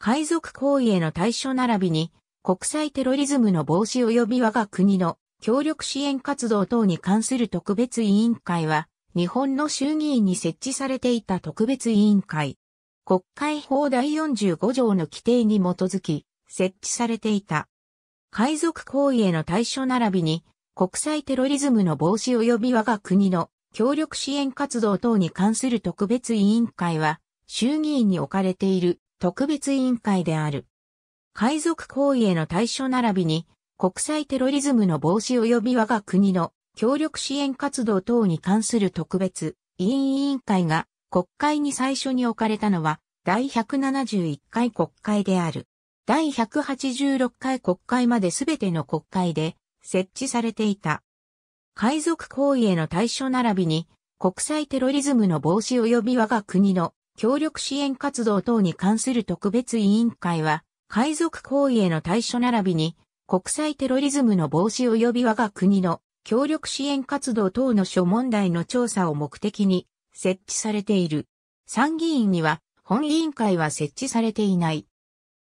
海賊行為への対処並びに、国際テロリズムの防止及び我が国の協力支援活動等に関する特別委員会は、日本の衆議院に設置されていた特別委員会。国会法第45条の規定に基づき、設置されていた。海賊行為への対処並びに、国際テロリズムの防止及び我が国の協力支援活動等に関する特別委員会は、衆議院に置かれている特別委員会である。海賊行為への対処並びに、国際テロリズムの防止及び我が国の協力支援活動等に関する特別委員委員会が国会に最初に置かれたのは第171回国会である。第186回国会まで全ての国会で設置されていた。海賊行為への対処並びに国際テロリズムの防止及び我が国の協力支援活動等に関する特別委員会は、海賊行為への対処並びに、国際テロリズムの防止及び我が国の協力支援活動等の諸問題の調査を目的に設置されている。参議院には本委員会は設置されていない。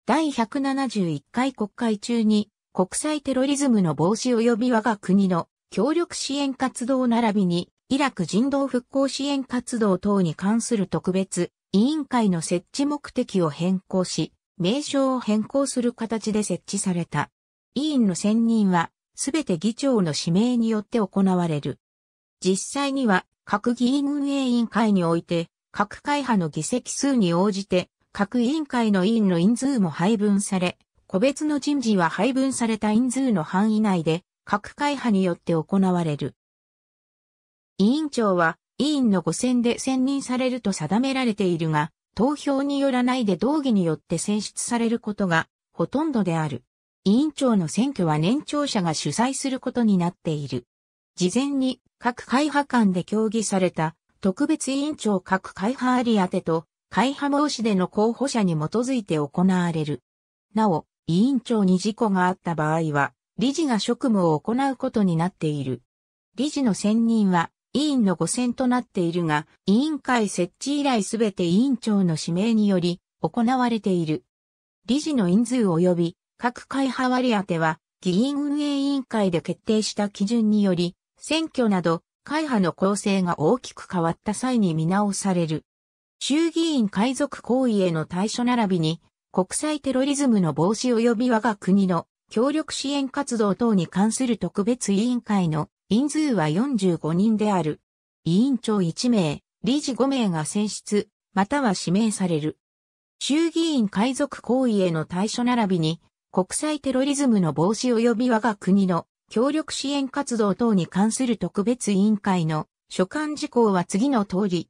第171回国会中に国際テロリズムの防止及び我が国の協力支援活動並びにイラク人道復興支援活動等に関する特別委員会の設置目的を変更し、名称を変更する形で設置された。委員の選任は、すべて議長の指名によって行われる。実際には、各議員運営委員会において、各会派の議席数に応じて、各委員会の委員の員数も配分され、個別の人事は配分された員数の範囲内で、各会派によって行われる。委員長は、委員の5選で選任されると定められているが、投票によらないで道義によって選出されることがほとんどである。委員長の選挙は年長者が主催することになっている。事前に各会派間で協議された特別委員長各会派あり当てと会派申し出の候補者に基づいて行われる。なお、委員長に事故があった場合は、理事が職務を行うことになっている。理事の選任は、委員の5選となっているが、委員会設置以来すべて委員長の指名により行われている。理事の人数及び各会派割り当ては、議員運営委員会で決定した基準により、選挙など会派の構成が大きく変わった際に見直される。衆議院海賊行為への対処並びに、国際テロリズムの防止及び我が国の協力支援活動等に関する特別委員会の人数は45人である。委員長1名、理事5名が選出、または指名される。衆議院海賊行為への対処並びに、国際テロリズムの防止及び我が国の協力支援活動等に関する特別委員会の所管事項は次の通り。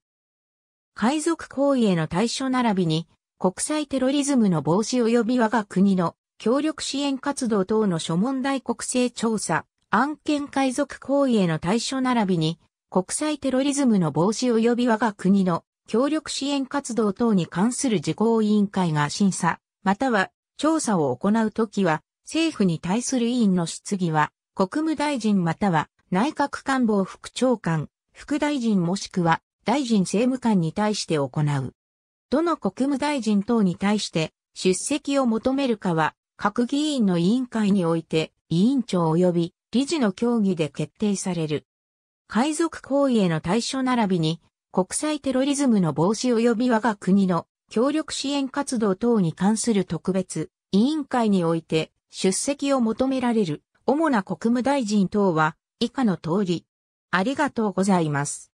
海賊行為への対処並びに、国際テロリズムの防止及び我が国の協力支援活動等の諸問題国勢調査、案件海賊行為への対処並びに、国際テロリズムの防止及び我が国の協力支援活動等に関する事項委員会が審査、または調査を行うときは、政府に対する委員の質疑は、国務大臣または内閣官房副長官、副大臣もしくは大臣政務官に対して行う。どの国務大臣等に対して出席を求めるかは、各議員の委員会において委員長及び理事の協議で決定される。海賊行為への対処並びに、国際テロリズムの防止及び我が国の協力支援活動等に関する特別委員会において出席を求められる主な国務大臣等は以下の通り、ありがとうございます。